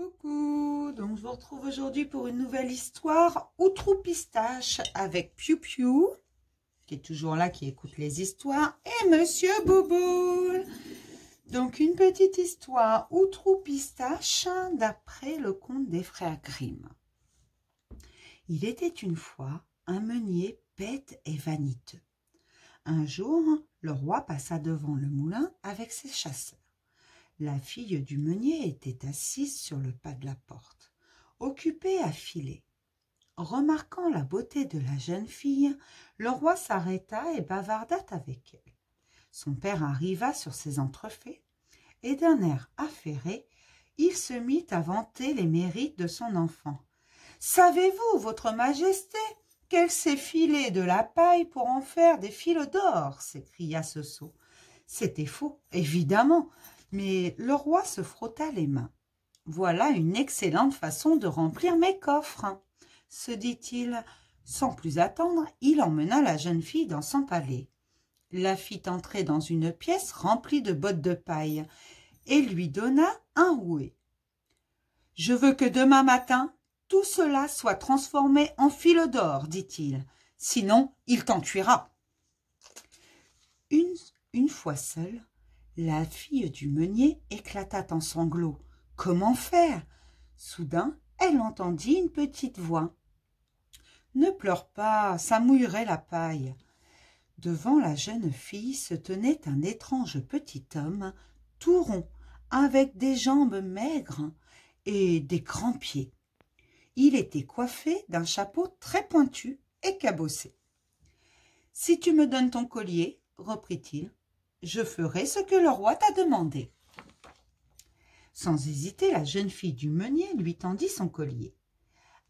Coucou, donc je vous retrouve aujourd'hui pour une nouvelle histoire Outrou Pistache avec Piu Piu, qui est toujours là, qui écoute les histoires, et Monsieur Bouboule. Donc une petite histoire Outrou Pistache d'après le conte des frères Grimm. Il était une fois un meunier bête et vaniteux. Un jour, le roi passa devant le moulin avec ses chasseurs. La fille du meunier était assise sur le pas de la porte, occupée à filer. Remarquant la beauté de la jeune fille, le roi s'arrêta et bavarda avec elle. Son père arriva sur ses entrefaits, et d'un air affairé, il se mit à vanter les mérites de son enfant. Savez-vous, votre majesté, qu'elle s'est filée de la paille pour en faire des fils d'or s'écria ce sot. C'était faux, évidemment, mais le roi se frotta les mains. Voilà une excellente façon de remplir mes coffres, hein, se dit-il. Sans plus attendre, il emmena la jeune fille dans son palais, la fit entrer dans une pièce remplie de bottes de paille, et lui donna un rouet. Je veux que demain matin tout cela soit transformé en fil d'or, dit-il, sinon il t'en tuera. Une, une fois seule la fille du meunier éclata en sanglots comment faire soudain elle entendit une petite voix ne pleure pas ça mouillerait la paille devant la jeune fille se tenait un étrange petit homme tout rond avec des jambes maigres et des grands pieds il était coiffé d'un chapeau très pointu et cabossé si tu me donnes ton collier reprit-il je ferai ce que le roi t'a demandé. Sans hésiter, la jeune fille du meunier lui tendit son collier.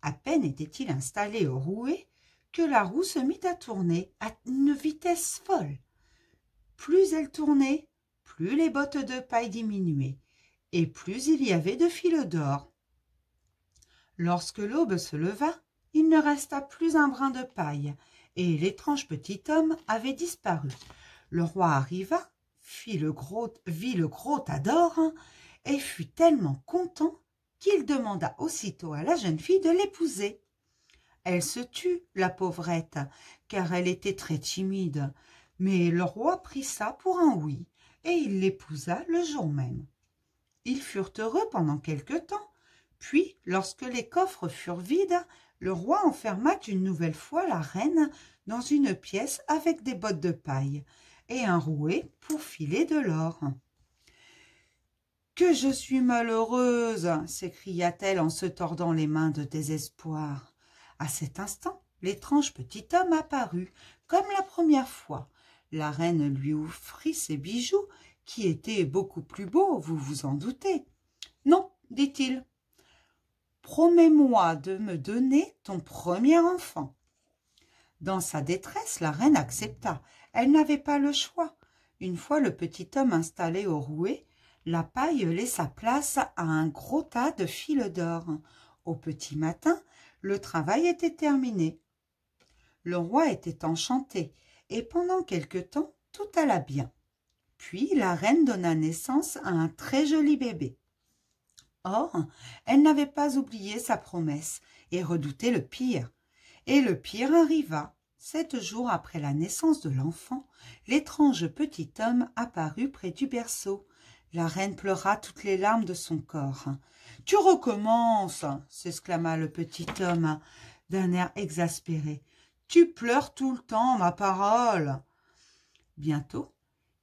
À peine était-il installé au rouet que la roue se mit à tourner à une vitesse folle. Plus elle tournait, plus les bottes de paille diminuaient, et plus il y avait de fils d'or. Lorsque l'aube se leva, il ne resta plus un brin de paille, et l'étrange petit homme avait disparu, le roi arriva, fit le vit le gros Tador hein, et fut tellement content qu'il demanda aussitôt à la jeune fille de l'épouser. Elle se tut, la pauvrette, car elle était très timide, mais le roi prit ça pour un oui, et il l'épousa le jour même. Ils furent heureux pendant quelque temps, puis, lorsque les coffres furent vides, le roi enferma une nouvelle fois la reine dans une pièce avec des bottes de paille, et un rouet pour filer de l'or. Que je suis malheureuse s'écria-t-elle en se tordant les mains de désespoir. À cet instant, l'étrange petit homme apparut, comme la première fois. La reine lui offrit ses bijoux, qui étaient beaucoup plus beaux, vous vous en doutez. Non, dit-il, promets-moi de me donner ton premier enfant. Dans sa détresse, la reine accepta, elle n'avait pas le choix une fois le petit homme installé au rouet la paille laissa place à un gros tas de fils d'or au petit matin le travail était terminé le roi était enchanté et pendant quelque temps tout alla bien puis la reine donna naissance à un très joli bébé or elle n'avait pas oublié sa promesse et redoutait le pire et le pire arriva Sept jours après la naissance de l'enfant, l'étrange petit homme apparut près du berceau. La reine pleura toutes les larmes de son corps. Tu recommences s'exclama le petit homme d'un air exaspéré. Tu pleures tout le temps, ma parole. Bientôt,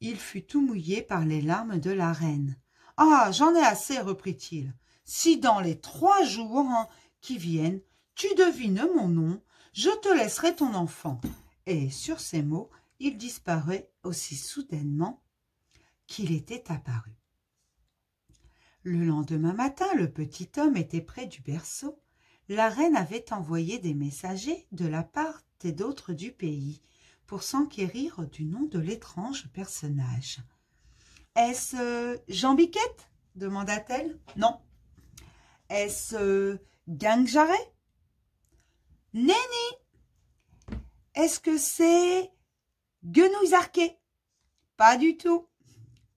il fut tout mouillé par les larmes de la reine. Ah, j'en ai assez, reprit-il. Si dans les trois jours qui viennent, tu devines mon nom, je te laisserai ton enfant. Et sur ces mots, il disparaît aussi soudainement qu'il était apparu. Le lendemain matin, le petit homme était près du berceau. La reine avait envoyé des messagers de la part et d'autres du pays pour s'enquérir du nom de l'étrange personnage. Est-ce euh, Jean Biquette demanda-t-elle. Non. Est-ce euh, Gangjaret? Nenny, Est-ce que c'est guenouilles Pas du tout.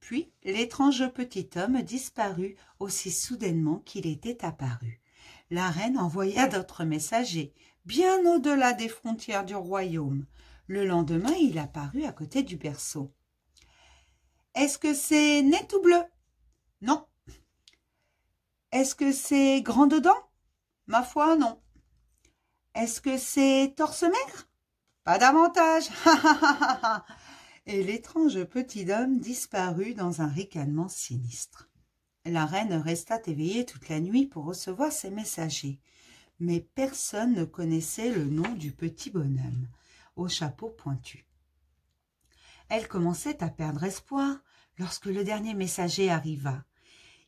Puis l'étrange petit homme disparut aussi soudainement qu'il était apparu. La reine envoya d'autres messagers, bien au-delà des frontières du royaume. Le lendemain, il apparut à côté du berceau. Est-ce que c'est net ou bleu Non. Est-ce que c'est grand dedans Ma foi, non. Est-ce que c'est torse Pas davantage Et l'étrange petit homme disparut dans un ricanement sinistre. La reine resta éveillée toute la nuit pour recevoir ses messagers, mais personne ne connaissait le nom du petit bonhomme au chapeau pointu. Elle commençait à perdre espoir lorsque le dernier messager arriva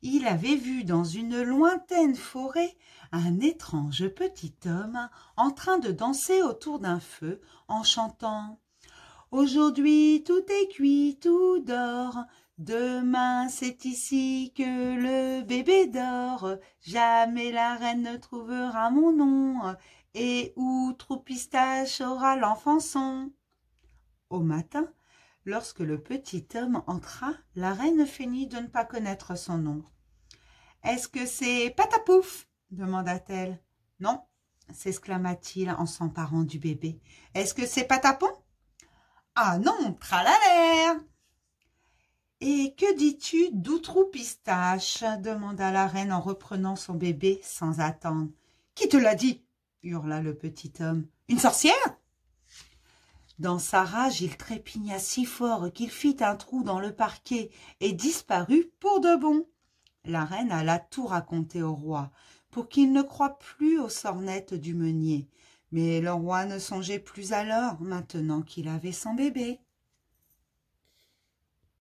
il avait vu dans une lointaine forêt un étrange petit homme en train de danser autour d'un feu en chantant Aujourd'hui tout est cuit, tout dort, Demain, c'est ici que le bébé dort. Jamais la reine ne trouvera mon nom. Et où Troupistache aura l'enfant son. Au matin, lorsque le petit homme entra, la reine feignit de ne pas connaître son nom. Est-ce que c'est patapouf demanda-t-elle. Non, s'exclama-t-il en s'emparant du bébé. Est-ce que c'est patapon Ah non, tralalère Et que dis-tu d'outrou pistache demanda la reine en reprenant son bébé sans attendre. Qui te l'a dit hurla le petit homme. Une sorcière dans sa rage, il trépigna si fort qu'il fit un trou dans le parquet et disparut pour de bon. La reine alla tout raconter au roi, pour qu'il ne croie plus aux sornettes du meunier. Mais le roi ne songeait plus à maintenant qu'il avait son bébé.